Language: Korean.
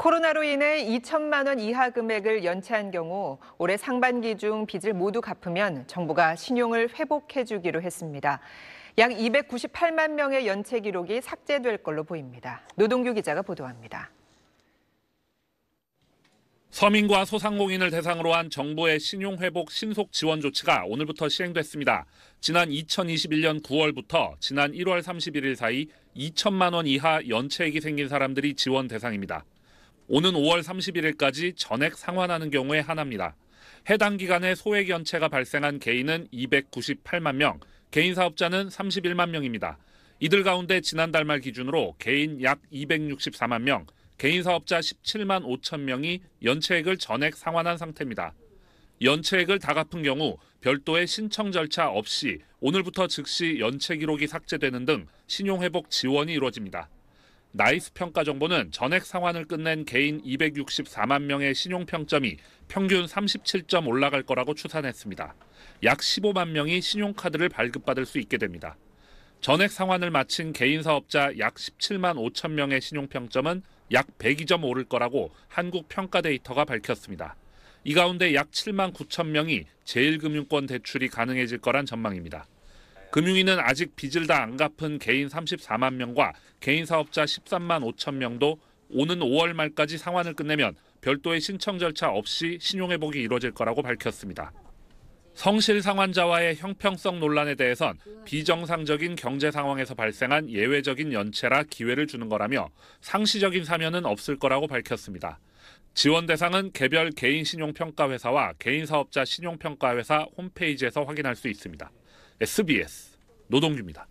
코로나로 인해 2천만 원 이하 금액을 연체한 경우 올해 상반기 중 빚을 모두 갚으면 정부가 신용을 회복해 주기로 했습니다. 약 298만 명의 연체 기록이 삭제될 걸로 보입니다. 노동규 기자가 보도합니다. 서민과 소상공인을 대상으로 한 정부의 신용회복 신속 지원 조치가 오늘부터 시행됐습니다. 지난 2021년 9월부터 지난 1월 31일 사이 2천만 원 이하 연체액이 생긴 사람들이 지원 대상입니다. 오는 5월 31일까지 전액 상환하는 경우에 하나입니다. 해당 기간에 소액 연체가 발생한 개인은 298만 명, 개인 사업자는 31만 명입니다. 이들 가운데 지난달 말 기준으로 개인 약 264만 명, 개인 사업자 17만 5천 명이 연체액을 전액 상환한 상태입니다. 연체액을 다 갚은 경우 별도의 신청 절차 없이 오늘부터 즉시 연체 기록이 삭제되는 등 신용회복 지원이 이루어집니다. 나이스 평가 정보는 전액 상환을 끝낸 개인 264만 명의 신용 평점이 평균 37점 올라갈 거라고 추산했습니다. 약 15만 명이 신용카드를 발급받을 수 있게 됩니다. 전액 상환을 마친 개인 사업자 약 17만 5천 명의 신용 평점은 약 102점 오를 거라고 한국 평가 데이터가 밝혔습니다. 이 가운데 약 7만 9천 명이 제1금융권 대출이 가능해질 거란 전망입니다. 금융위는 아직 빚을 다 안 갚은 개인 34만 명과 개인 사업자 13만 5천 명도 오는 5월 말까지 상환을 끝내면 별도의 신청 절차 없이 신용회복이 이루어질 거라고 밝혔습니다. 성실 상환자와의 형평성 논란에 대해선 비정상적인 경제 상황에서 발생한 예외적인 연체라 기회를 주는 거라며 상시적인 사면은 없을 거라고 밝혔습니다. 지원 대상은 개별 개인 신용평가회사와 개인 사업자 신용평가회사 홈페이지에서 확인할 수 있습니다. SBS 노동규입니다.